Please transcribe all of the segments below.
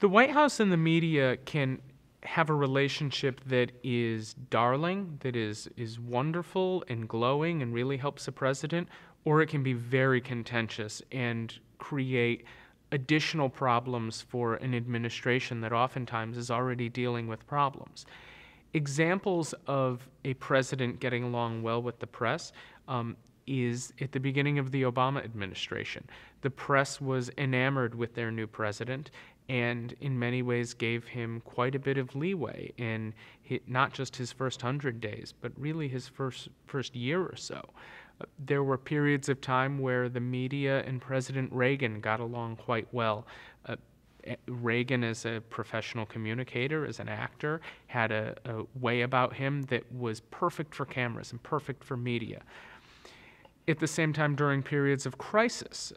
The White House and the media can have a relationship that is darling, that is is wonderful and glowing and really helps the president, or it can be very contentious and create additional problems for an administration that oftentimes is already dealing with problems. Examples of a president getting along well with the press um, is at the beginning of the Obama administration. The press was enamored with their new president and in many ways gave him quite a bit of leeway in his, not just his first hundred days, but really his first first year or so. Uh, there were periods of time where the media and President Reagan got along quite well. Uh, eh, Reagan, as a professional communicator, as an actor, had a, a way about him that was perfect for cameras and perfect for media. At the same time, during periods of crisis,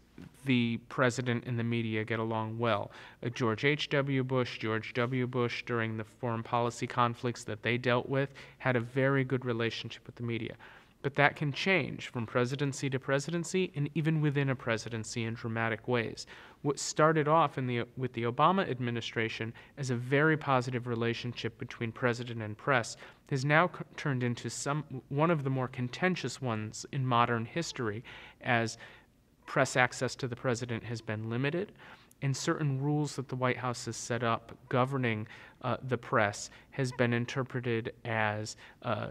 the president and the media get along well. Uh, George H.W. Bush, George W. Bush, during the foreign policy conflicts that they dealt with, had a very good relationship with the media. But that can change from presidency to presidency and even within a presidency in dramatic ways. What started off the, with the Obama administration as a very positive relationship between president and press has now c- turned into some, one of the more contentious ones in modern history as press access to the president has been limited, and certain rules that the White House has set up governing uh, the press has been interpreted as uh,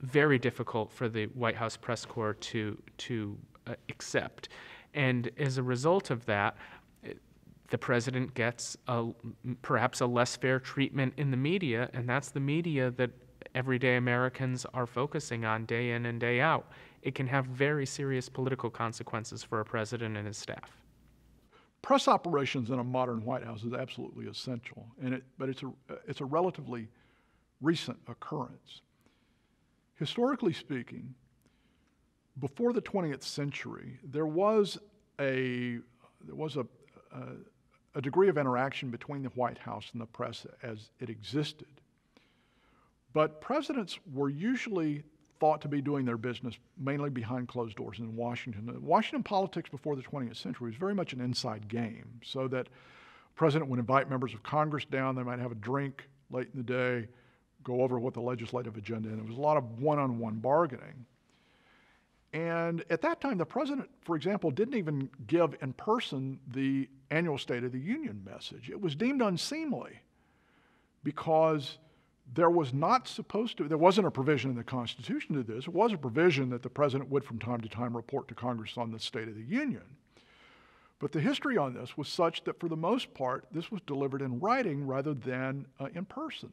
very difficult for the White House press corps to to uh, accept, and as a result of that. The president gets a, perhaps a less fair treatment in the media, and that's the media that everyday Americans are focusing on day in and day out it can have very serious political consequences for a president and his staff. Press operations in a modern White House is absolutely essential, and it, but it's a, it's a relatively recent occurrence. Historically speaking, before the 20th century, there was a, there was a, a, a degree of interaction between the White House and the press as it existed. But presidents were usually thought to be doing their business mainly behind closed doors in Washington. Washington politics before the 20th century was very much an inside game, so that president would invite members of Congress down, they might have a drink late in the day, go over what the legislative agenda, and it was a lot of one-on-one bargaining. And at that time, the president, for example, didn't even give in person the annual State of the Union message. It was deemed unseemly because there was not supposed to, there wasn't a provision in the Constitution to this. It was a provision that the president would from time to time report to Congress on the State of the Union. But the history on this was such that for the most part, this was delivered in writing rather than uh, in person.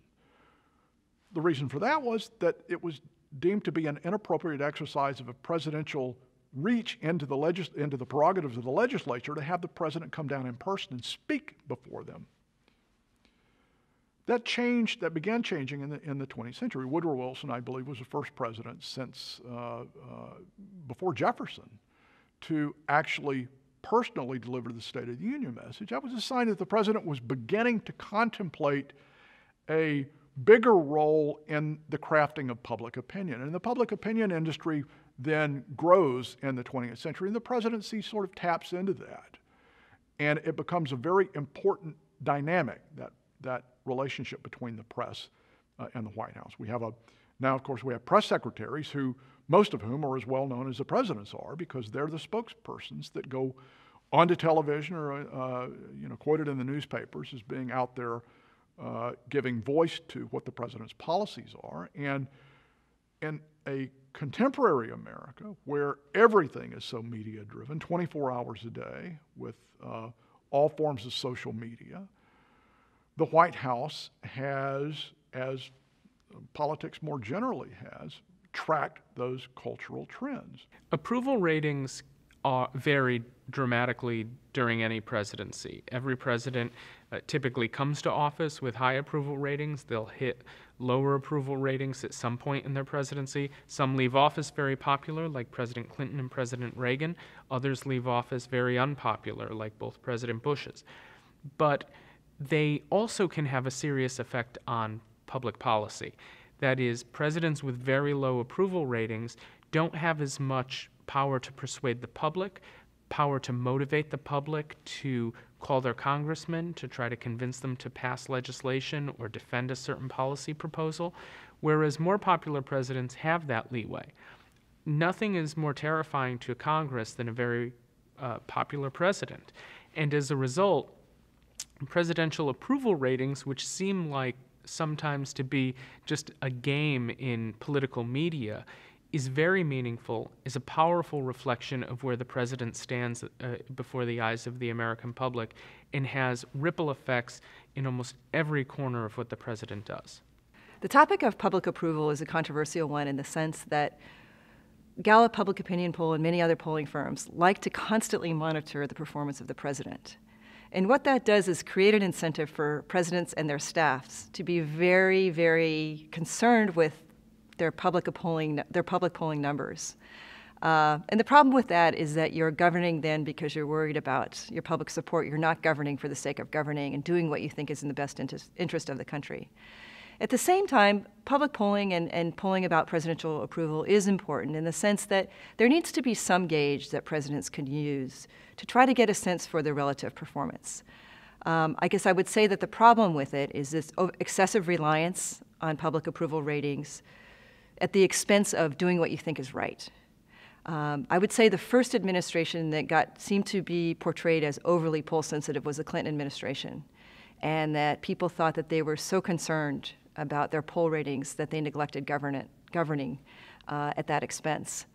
The reason for that was that it was deemed to be an inappropriate exercise of a presidential reach into the, legis- into the prerogatives of the legislature to have the president come down in person and speak before them that changed, that began changing in the, in the 20th century. Woodrow Wilson, I believe, was the first president since uh, uh, before Jefferson to actually personally deliver the State of the Union message. That was a sign that the president was beginning to contemplate a bigger role in the crafting of public opinion. And the public opinion industry then grows in the 20th century, and the presidency sort of taps into that. And it becomes a very important dynamic, that, that relationship between the press uh, and the White House. We have a now, of course, we have press secretaries who most of whom are as well known as the presidents are because they're the spokespersons that go onto television or uh, you know quoted in the newspapers as being out there uh, giving voice to what the president's policies are and in a contemporary America where everything is so media driven 24 hours a day with uh, all forms of social media the White House has, as politics more generally has, tracked those cultural trends. Approval ratings are dramatically during any presidency. Every president uh, typically comes to office with high approval ratings. They'll hit lower approval ratings at some point in their presidency. Some leave office very popular, like President Clinton and President Reagan. Others leave office very unpopular, like both President Bushes. But they also can have a serious effect on public policy. That is, presidents with very low approval ratings don't have as much power to persuade the public, power to motivate the public to call their congressmen to try to convince them to pass legislation or defend a certain policy proposal, whereas more popular presidents have that leeway. Nothing is more terrifying to Congress than a very uh, popular president. And as a result, presidential approval ratings, which seem like sometimes to be just a game in political media, is very meaningful, is a powerful reflection of where the president stands uh, before the eyes of the American public, and has ripple effects in almost every corner of what the president does. The topic of public approval is a controversial one in the sense that Gallup Public Opinion Poll and many other polling firms like to constantly monitor the performance of the president. And what that does is create an incentive for presidents and their staffs to be very, very concerned with their public polling, their public polling numbers. Uh, and the problem with that is that you're governing then because you're worried about your public support. You're not governing for the sake of governing and doing what you think is in the best interest of the country. At the same time, public polling and, and polling about presidential approval is important in the sense that there needs to be some gauge that presidents can use to try to get a sense for their relative performance. Um, I guess I would say that the problem with it is this excessive reliance on public approval ratings at the expense of doing what you think is right. Um, I would say the first administration that got seemed to be portrayed as overly poll sensitive was the Clinton administration, and that people thought that they were so concerned about their poll ratings that they neglected governing uh, at that expense.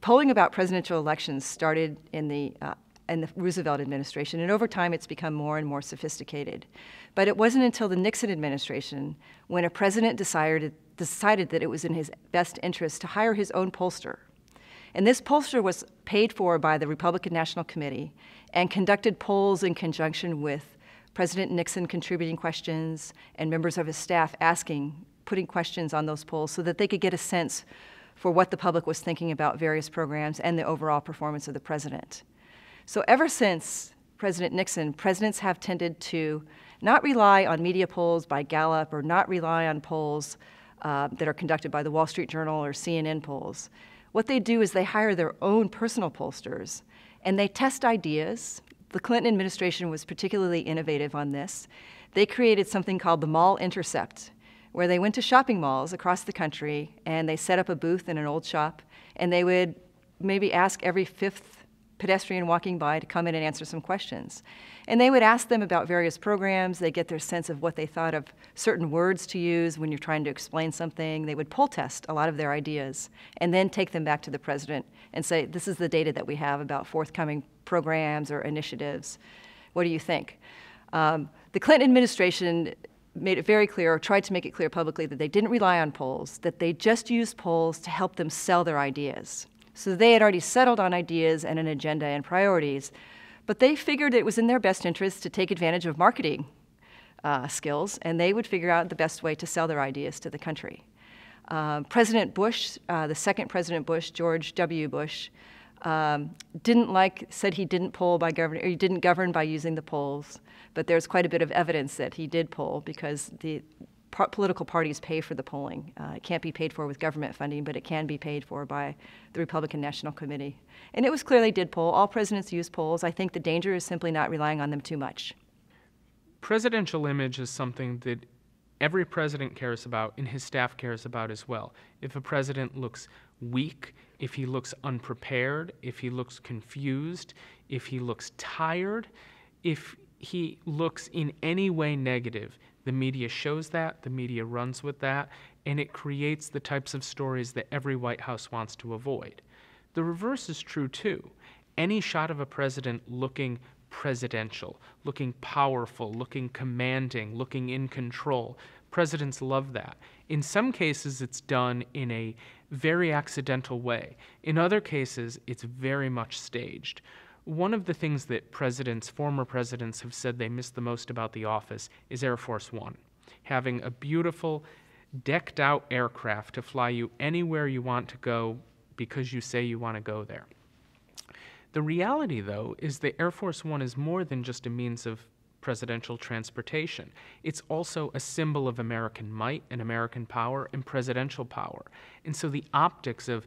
Polling about presidential elections started in the uh, and the Roosevelt administration, and over time it's become more and more sophisticated. But it wasn't until the Nixon administration when a president decided, decided that it was in his best interest to hire his own pollster. And this pollster was paid for by the Republican National Committee and conducted polls in conjunction with President Nixon contributing questions and members of his staff asking, putting questions on those polls so that they could get a sense for what the public was thinking about various programs and the overall performance of the president. So ever since President Nixon, presidents have tended to not rely on media polls by Gallup or not rely on polls uh, that are conducted by the Wall Street Journal or CNN polls. What they do is they hire their own personal pollsters and they test ideas the Clinton administration was particularly innovative on this. They created something called the Mall Intercept, where they went to shopping malls across the country and they set up a booth in an old shop and they would maybe ask every fifth pedestrian walking by to come in and answer some questions. And they would ask them about various programs, they get their sense of what they thought of certain words to use when you're trying to explain something. They would poll test a lot of their ideas and then take them back to the president and say, this is the data that we have about forthcoming programs or initiatives? What do you think? Um, the Clinton administration made it very clear, or tried to make it clear publicly, that they didn't rely on polls, that they just used polls to help them sell their ideas. So they had already settled on ideas and an agenda and priorities, but they figured it was in their best interest to take advantage of marketing uh, skills, and they would figure out the best way to sell their ideas to the country. Uh, President Bush, uh, the second President Bush, George W. Bush, um, didn't like, said he didn't poll by govern, or he didn't govern by using the polls, but there's quite a bit of evidence that he did poll because the political parties pay for the polling. Uh, it can't be paid for with government funding, but it can be paid for by the Republican National Committee. And it was clearly did poll. All presidents use polls. I think the danger is simply not relying on them too much. Presidential image is something that every president cares about and his staff cares about as well. If a president looks weak, if he looks unprepared, if he looks confused, if he looks tired, if he looks in any way negative, the media shows that, the media runs with that, and it creates the types of stories that every White House wants to avoid. The reverse is true too. Any shot of a president looking presidential, looking powerful, looking commanding, looking in control, presidents love that. In some cases, it's done in a very accidental way. In other cases, it's very much staged. One of the things that presidents, former presidents, have said they miss the most about the office is Air Force One. Having a beautiful, decked out aircraft to fly you anywhere you want to go because you say you want to go there. The reality, though, is that Air Force One is more than just a means of presidential transportation. It's also a symbol of American might and American power and presidential power. And so the optics of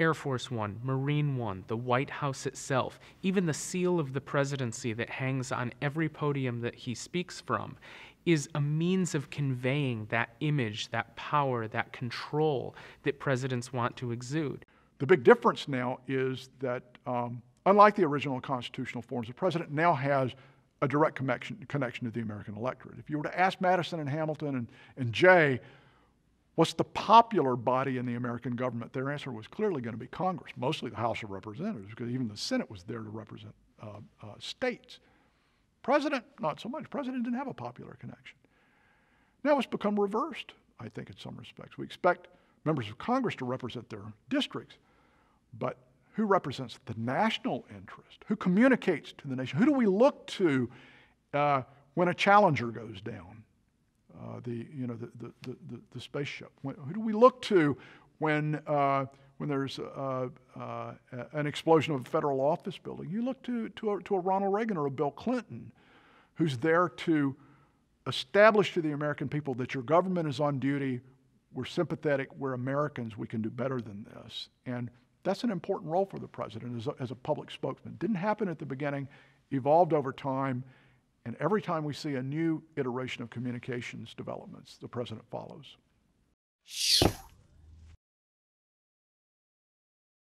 Air Force One, Marine One, the White House itself, even the seal of the presidency that hangs on every podium that he speaks from, is a means of conveying that image, that power, that control that presidents want to exude. The big difference now is that, um, unlike the original constitutional forms, the president now has a direct connection, connection to the American electorate. If you were to ask Madison and Hamilton and, and Jay, what's the popular body in the American government, their answer was clearly going to be Congress, mostly the House of Representatives, because even the Senate was there to represent uh, uh, states. President, not so much. President didn't have a popular connection. Now it's become reversed, I think, in some respects. We expect members of Congress to represent their districts, but who represents the national interest, who communicates to the nation. Who do we look to uh, when a Challenger goes down, uh, the, you know, the, the, the, the space When, who do we look to when, uh, when there's uh, uh, an explosion of a federal office building? You look to, to, a, to a Ronald Reagan or a Bill Clinton who's there to establish to the American people that your government is on duty, we're sympathetic, we're Americans, we can do better than this. And that's an important role for the president as a, as a public spokesman. Didn't happen at the beginning, evolved over time, and every time we see a new iteration of communications developments, the president follows.